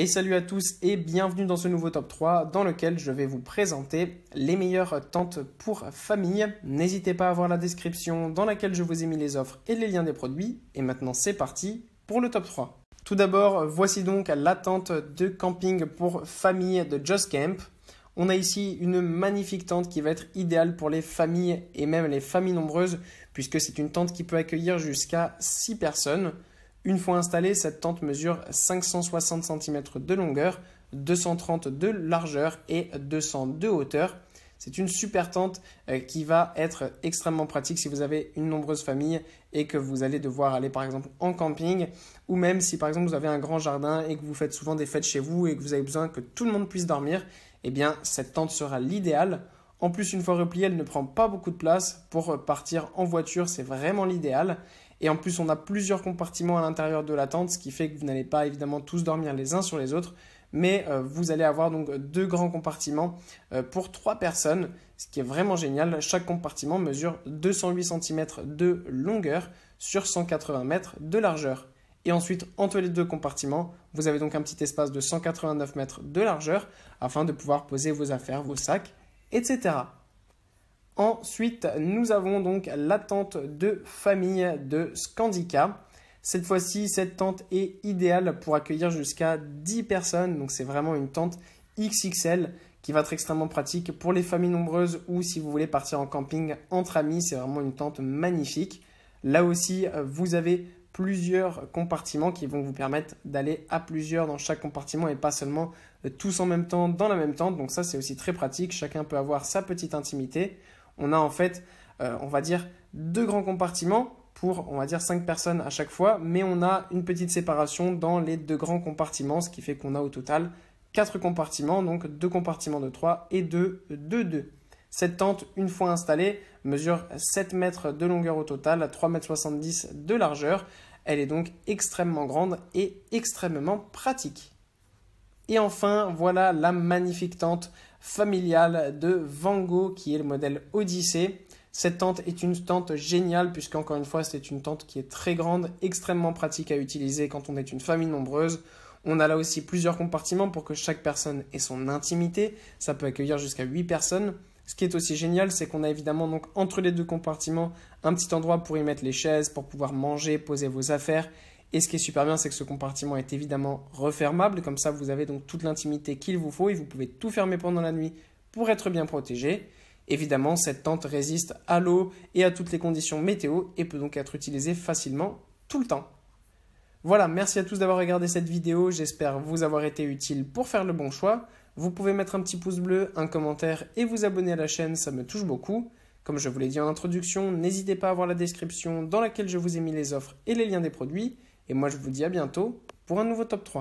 Et salut à tous et bienvenue dans ce nouveau top 3 dans lequel je vais vous présenter les meilleures tentes pour famille. N'hésitez pas à voir la description dans laquelle je vous ai mis les offres et les liens des produits. Et maintenant c'est parti pour le top 3. Tout d'abord, voici donc la tente de camping pour famille de Just Camp. On a ici une magnifique tente qui va être idéale pour les familles et même les familles nombreuses puisque c'est une tente qui peut accueillir jusqu'à 6 personnes. Une fois installée, cette tente mesure 560 cm de longueur, 230 de largeur et 200 de hauteur. C'est une super tente euh, qui va être extrêmement pratique si vous avez une nombreuse famille et que vous allez devoir aller par exemple en camping ou même si par exemple vous avez un grand jardin et que vous faites souvent des fêtes chez vous et que vous avez besoin que tout le monde puisse dormir, eh bien cette tente sera l'idéal. En plus, une fois repliée, elle ne prend pas beaucoup de place. Pour partir en voiture, c'est vraiment l'idéal. Et en plus, on a plusieurs compartiments à l'intérieur de la tente, ce qui fait que vous n'allez pas évidemment tous dormir les uns sur les autres, mais euh, vous allez avoir donc deux grands compartiments euh, pour trois personnes, ce qui est vraiment génial. Chaque compartiment mesure 208 cm de longueur sur 180 mètres de largeur. Et ensuite, entre les deux compartiments, vous avez donc un petit espace de 189 mètres de largeur afin de pouvoir poser vos affaires, vos sacs etc. Ensuite, nous avons donc la tente de famille de Scandica. Cette fois-ci, cette tente est idéale pour accueillir jusqu'à 10 personnes. Donc c'est vraiment une tente XXL qui va être extrêmement pratique pour les familles nombreuses ou si vous voulez partir en camping entre amis. C'est vraiment une tente magnifique. Là aussi, vous avez plusieurs compartiments qui vont vous permettre d'aller à plusieurs dans chaque compartiment et pas seulement euh, tous en même temps dans la même tente. Donc ça c'est aussi très pratique, chacun peut avoir sa petite intimité. On a en fait, euh, on va dire, deux grands compartiments pour, on va dire, cinq personnes à chaque fois, mais on a une petite séparation dans les deux grands compartiments, ce qui fait qu'on a au total quatre compartiments, donc deux compartiments de 3 et deux de 2. Cette tente, une fois installée, mesure 7 mètres de longueur au total, 3,70 mètres de largeur. Elle est donc extrêmement grande et extrêmement pratique. Et enfin, voilà la magnifique tente familiale de Van Gogh qui est le modèle Odyssée. Cette tente est une tente géniale puisqu'encore une fois, c'est une tente qui est très grande, extrêmement pratique à utiliser quand on est une famille nombreuse. On a là aussi plusieurs compartiments pour que chaque personne ait son intimité. Ça peut accueillir jusqu'à 8 personnes. Ce qui est aussi génial, c'est qu'on a évidemment donc entre les deux compartiments un petit endroit pour y mettre les chaises, pour pouvoir manger, poser vos affaires. Et ce qui est super bien, c'est que ce compartiment est évidemment refermable. Comme ça, vous avez donc toute l'intimité qu'il vous faut et vous pouvez tout fermer pendant la nuit pour être bien protégé. Évidemment, cette tente résiste à l'eau et à toutes les conditions météo et peut donc être utilisée facilement tout le temps. Voilà, merci à tous d'avoir regardé cette vidéo, j'espère vous avoir été utile pour faire le bon choix. Vous pouvez mettre un petit pouce bleu, un commentaire et vous abonner à la chaîne, ça me touche beaucoup. Comme je vous l'ai dit en introduction, n'hésitez pas à voir la description dans laquelle je vous ai mis les offres et les liens des produits. Et moi je vous dis à bientôt pour un nouveau top 3.